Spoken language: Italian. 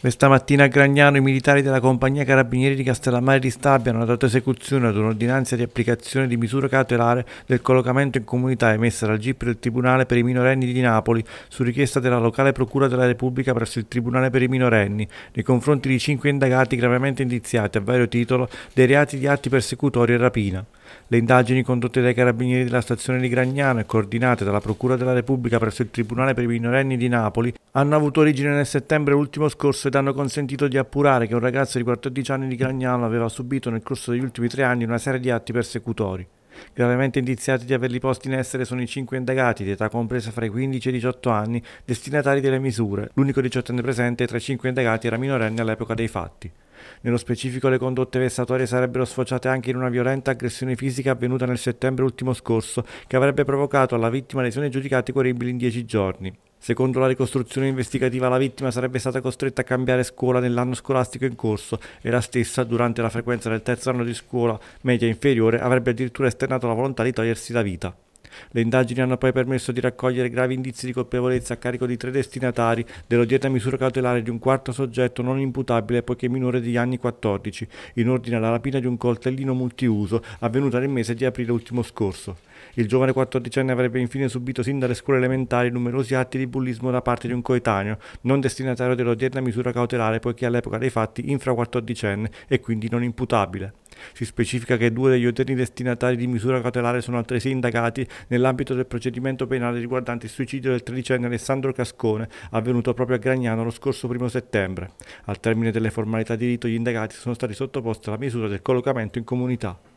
Questa mattina a Gragnano i militari della compagnia Carabinieri di Castellammare di Stabia hanno dato esecuzione ad un'ordinanza di applicazione di misura cautelare del collocamento in comunità emessa dal GIP del Tribunale per i minorenni di Napoli su richiesta della locale Procura della Repubblica presso il Tribunale per i minorenni nei confronti di cinque indagati gravemente indiziati a vario titolo dei reati di atti persecutori e rapina. Le indagini condotte dai carabinieri della stazione di Gragnano e coordinate dalla Procura della Repubblica presso il Tribunale per i minorenni di Napoli hanno avuto origine nel settembre ultimo scorso ed hanno consentito di appurare che un ragazzo di 14 anni di Gragnano aveva subito nel corso degli ultimi tre anni una serie di atti persecutori. Gravemente indiziati di averli posti in essere sono i cinque indagati, di età compresa fra i 15 e i 18 anni, destinatari delle misure. L'unico diciottenne presente tra i cinque indagati era minorenne all'epoca dei fatti. Nello specifico le condotte vessatorie sarebbero sfociate anche in una violenta aggressione fisica avvenuta nel settembre ultimo scorso, che avrebbe provocato alla vittima lesioni giudicate guaribili in dieci giorni. Secondo la ricostruzione investigativa la vittima sarebbe stata costretta a cambiare scuola nell'anno scolastico in corso e la stessa, durante la frequenza del terzo anno di scuola media inferiore, avrebbe addirittura esternato la volontà di togliersi la vita. Le indagini hanno poi permesso di raccogliere gravi indizi di colpevolezza a carico di tre destinatari dell'odierna misura cautelare di un quarto soggetto non imputabile poiché minore degli anni 14, in ordine alla rapina di un coltellino multiuso avvenuta nel mese di aprile ultimo scorso. Il giovane 14enne avrebbe infine subito sin dalle scuole elementari numerosi atti di bullismo da parte di un coetaneo, non destinatario dell'odierna misura cautelare poiché all'epoca dei fatti infra 14enne e quindi non imputabile. Si specifica che due degli utenti destinatari di misura cautelare sono altresì indagati nell'ambito del procedimento penale riguardante il suicidio del tredicenne Alessandro Cascone, avvenuto proprio a Gragnano lo scorso primo settembre. Al termine delle formalità di rito, gli indagati sono stati sottoposti alla misura del collocamento in comunità.